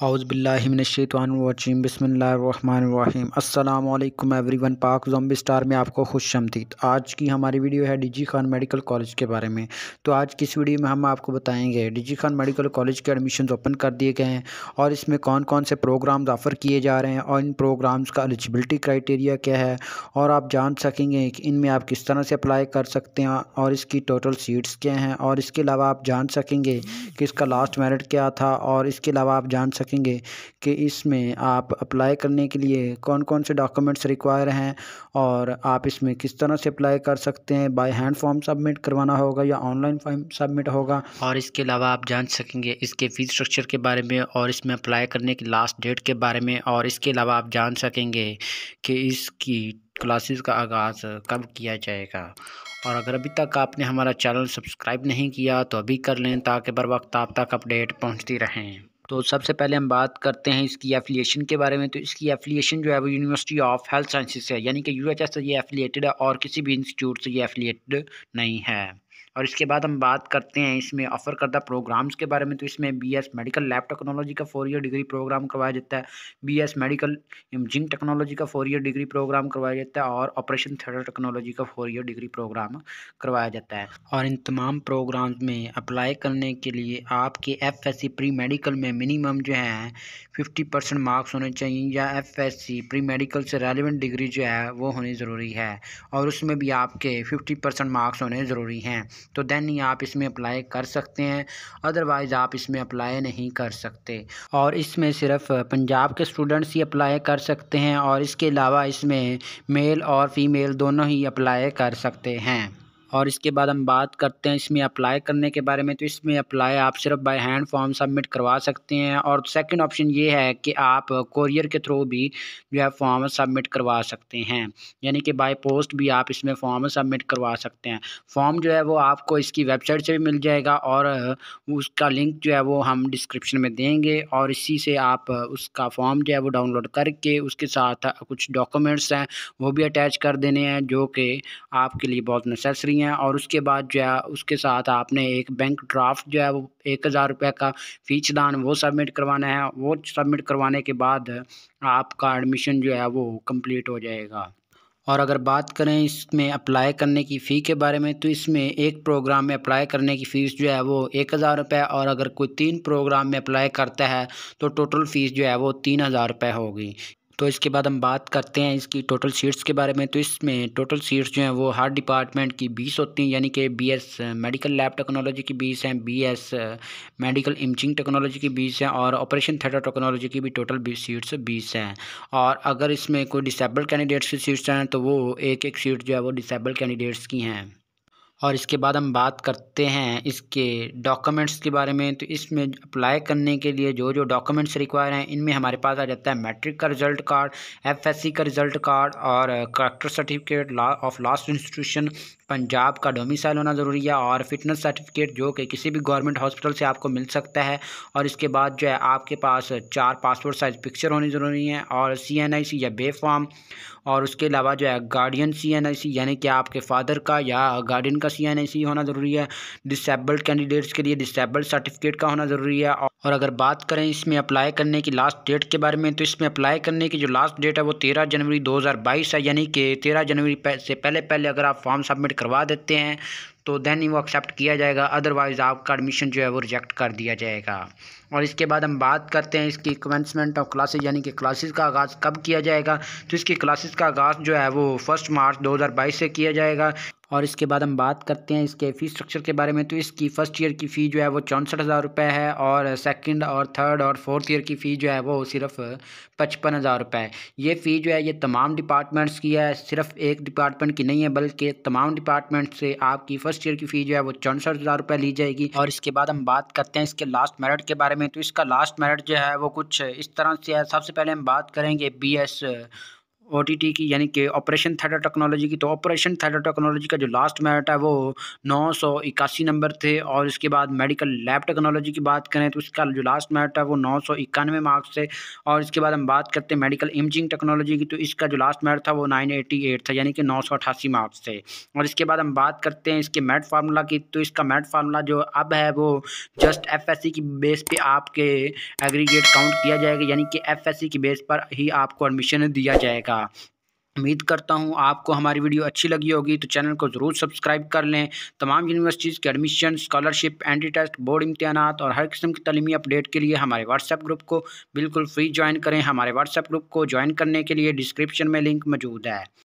हाउसबिल्लाशैतवानवजीम बसमीम अल्लाम वन पाक जॉम्बी स्टार में आपको खुश आमदीद आज की हमारी वीडियो है जी खान मेडिकल कॉलेज के बारे में तो आज की इस वीडियो में हम आपको बताएंगे जी खान मेडिकल कॉलेज के एडमिशन ओपन कर दिए गए हैं और इसमें कौन कौन से प्रोग्राम्स ऑफ़र किए जा रहे हैं और इन प्रोग्राम्स का एलिजिबिलिटी क्राइटेरिया क्या है और आप जान सकेंगे कि इनमें आप किस तरह से अप्लाई कर सकते हैं और इसकी टोटल सीट्स क्या हैं और इसके अलावा आप जान सकेंगे कि इसका लास्ट मेरिट क्या था और इसके अलावा आप जान सकेंगे कि इसमें आप अप्लाई करने के लिए कौन कौन से डॉक्यूमेंट्स रिक्वायर हैं और आप इसमें किस तरह से अप्लाई कर सकते हैं बाय हैंड फॉर्म सबमिट करवाना होगा या ऑनलाइन फॉर्म सबमिट होगा और इसके अलावा आप जान सकेंगे इसके फीस स्ट्रक्चर के बारे में और इसमें अप्लाई करने की लास्ट डेट के बारे में और इसके अलावा आप जान सकेंगे कि इसकी क्लासेस का आगाज़ कब किया जाएगा और अगर अभी तक आपने हमारा चैनल सब्सक्राइब नहीं किया तो अभी कर लें ताकि बर वक्त आप तक अपडेट पहुंचती रहें तो सबसे पहले हम बात करते हैं इसकी एफिलिएशन के बारे में तो इसकी एफिलिएशन जो है वो यूनिवर्सिटी ऑफ हेल्थ साइंसेज है यानी कि यू एच एस से ये एफिलिएटेड है और किसी भी इंस्टीट्यूट से ये एफिलिएटेड नहीं है और इसके बाद हम बात करते हैं इसमें ऑफर करदा प्रोग्राम्स के बारे में तो इसमें B S medical lab technology का फोर ईयर डिग्री प्रोग्राम करवाया जाता है B S medical imaging technology का फोर ईयर डिग्री प्रोग्राम करवाया जाता है और ऑपरेशन थिएटर टेक्नोलॉजी का फोर ईयर डिग्री प्रोग्राम करवाया जाता है और इन तमाम प्रोग्राम में अप्लाई करने के लिए आपके F S C pre medical में मिनिमम जो है फिफ्टी परसेंट मार्क्स होने चाहिए या F S C pre medical से रेलिवेंट डिग्री जो है वो होनी ज़रूरी है और उसमें भी आपके फिफ्टी परसेंट मार्क्स होने ज़रूरी हैं तो देन ही आप इसमें अप्लाई कर सकते हैं अदरवाइज़ आप इसमें अप्लाई नहीं कर सकते और इसमें सिर्फ पंजाब के स्टूडेंट्स ही अप्लाई कर सकते हैं और इसके अलावा इसमें मेल और फीमेल दोनों ही अप्लाई कर सकते हैं और इसके बाद हम बात करते हैं इसमें अप्लाई करने के बारे में तो इसमें अप्लाई आप सिर्फ बाय हैंड फॉर्म सबमिट करवा सकते हैं और सेकंड ऑप्शन ये है कि आप कोरियर के थ्रू भी जो है फॉर्म सबमिट करवा सकते हैं यानी कि बाय पोस्ट भी आप इसमें फॉर्म सबमिट करवा सकते हैं फॉर्म जो है वो आपको इसकी वेबसाइट से भी मिल जाएगा और उसका लिंक जो है वो हम डिस्क्रिप्शन में देंगे और इसी से आप उसका फॉर्म जो है वो डाउनलोड करके उसके साथ कुछ डॉक्यूमेंट्स हैं वो भी अटैच कर देने हैं जो कि आपके लिए बहुत नेसेसरी करनी है और उसके बाद जो है उसके साथ आपने एक बैंक ड्राफ्ट जो है वो एक हज़ार रुपये का फीसदान वो सबमिट करवाना है वो सबमिट करवाने के बाद आपका एडमिशन जो है वो कंप्लीट हो जाएगा और अगर बात करें इसमें अप्लाई करने की फ़ी के बारे में तो इसमें एक प्रोग्राम में अप्लाई करने की फ़ीस जो है वो एक हज़ार रुपये और अगर कोई तीन प्रोग्राम में अप्लाई करता है तो टोटल फ़ीस जो है वो तीन हज़ार रुपये होगी तो इसके बाद हम बात करते हैं इसकी टोटल सीट्स के बारे में तो इसमें टोटल सीट्स जो हैं वो हर डिपार्टमेंट की बीस होती हैं यानी कि B S medical lab technology की बीस हैं B S medical imaging technology की बीस हैं और ऑपरेशन थेटर टेक्नोलॉजी की भी टोटल बीस सीट्स बीस हैं और अगर इसमें कोई डिसेबल कैंडिडेट्स की सीट्स हैं तो वो एक एक सीट जो है वो डिसेबल कैंडिडेट्स की हैं और इसके बाद हम बात करते हैं इसके डॉक्यूमेंट्स के बारे में तो इसमें अप्लाई करने के लिए जो जो डॉक्यूमेंट्स रिक्वायर हैं इनमें हमारे पास आ जाता है मैट्रिक का रिजल्ट कार्ड एफएससी का रिजल्ट कार्ड और करेक्टर सर्टिफिकेट ला ऑफ लास्ट इंस्टीट्यूशन पंजाब का डोमिसाइल होना ज़रूरी है और फिटनेस सर्टिफिकेट जो कि किसी भी गवर्नमेंट हॉस्पिटल से आपको मिल सकता है और इसके बाद जो है आपके पास चार पासपोर्ट साइज़ पिक्चर होनी ज़रूरी है और सी एन आई सी या बे फॉर्म और उसके अलावा जो है गार्डियन सी एन आई सी यानी कि आपके फादर का या गार्डियन का का सी एन होना ज़रूरी है डिसेबल्ड कैंडिडेट्स के लिए डिसेबल्ड सर्टिफिकेट का होना ज़रूरी है और अगर बात करें इसमें अप्लाई करने की लास्ट डेट के बारे में तो इसमें अप्लाई करने की जो लास्ट डेट है वो तेरह जनवरी दो हज़ार बाईस है यानी कि तेरह जनवरी से पहले पहले अगर आप फॉर्म सबमिट करवा देते हैं तो देन वो एक्सेप्ट किया जाएगा अदरवाइज़ आपका एडमिशन जो है वो रिजेक्ट कर दिया जाएगा और इसके बाद हम बात करते हैं इसकी कमेंसमेंट ऑफ क्लासेज यानी कि क्लासेस का आगाज़ कब किया जाएगा तो इसकी क्लासेस का आगाज़ जो है वो फर्स्ट मार्च 2022 से किया जाएगा और इसके बाद हम बात करते हैं इसके फ़ी स्ट्रक्चर के बारे में तो इसकी फ़र्स्ट ईयर की फ़ी जो है वो चौंसठ हज़ार रुपये है और सेकंड और थर्ड और फोर्थ ईयर की फ़ी जो है वो सिर्फ पचपन हज़ार रुपये है ये फ़ी जो है ये तमाम डिपार्टमेंट्स की है सिर्फ एक डिपार्टमेंट की नहीं है बल्कि तमाम डिपार्टमेंट से आपकी फ़र्स्ट ईयर की फ़ी जो है वो चौंसठ हज़ार रुपये ली जाएगी और इसके बाद हम बात करते हैं इसके लास्ट मेरिट के बारे में तो इसका लास्ट मेरिट जो है वो कुछ इस तरह से है सबसे पहले हम बात करेंगे बी एस ओ की यानी कि ऑपरेशन थेटर टेक्नोलॉजी की तो ऑपरेशन थेटर टेक्नोलॉजी का जो लास्ट मेरिट है वो नौ सौ इक्यासी नंबर थे और इसके बाद मेडिकल लैब टेक्नोलॉजी की बात करें तो इसका जो लास्ट मेरिट है वो नौ सौ इक्यानवे मार्क्स थे और इसके बाद हम बात करते हैं मेडिकल इमजिंग टेक्नोलॉजी की तो इसका जो लास्ट मेरिट था वो नाइन एटी एट था यानी कि नौ सौ अठासी मार्क्स थे और इसके बाद हम बात करते हैं इसके मैट फार्मूला की तो इसका मैट फार्मूला जो अब है वो जस्ट एफ की बेस पर आपके एग्रीगेट काउंट किया जाएगा यानी कि एफ की बेस पर ही आपको एडमिशन दिया जाएगा होगा उम्मीद करता हूँ आपको हमारी वीडियो अच्छी लगी होगी तो चैनल को ज़रूर सब्सक्राइब कर लें तमाम यूनिवर्सिटीज़ के admission scholarship entry test board इम्तहान और हर किस्म की तलीमी अपडेट के लिए हमारे व्हाट्सएप ग्रुप को बिल्कुल फ्री ज्वाइन करें हमारे व्हाट्सएप ग्रुप को ज्वाइन करने के लिए डिस्क्रिप्शन में लिंक मौजूद है